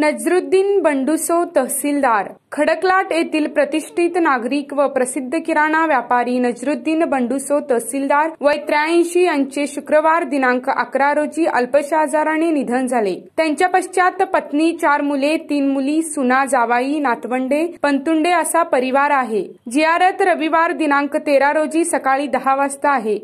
नजरुद्दीन बंडुसो तहसीलदार खडकलाट येथील प्रतिष्ठित नागरिक व प्रसिद्ध किराणा व्यापारी नजरुद्दीन बंडुसो तहसीलदार वय त्र्याऐंशी यांचे शुक्रवार दिनांक अकरा रोजी अल्पशा आजाराने निधन झाले त्यांच्या पश्चात पत्नी चार मुले तीन मुली सुना जावाई नातवंडे पंतुंडे असा परिवार आहे जियारत रविवार दिनांक तेरा रोजी सकाळी दहा वाजता आहे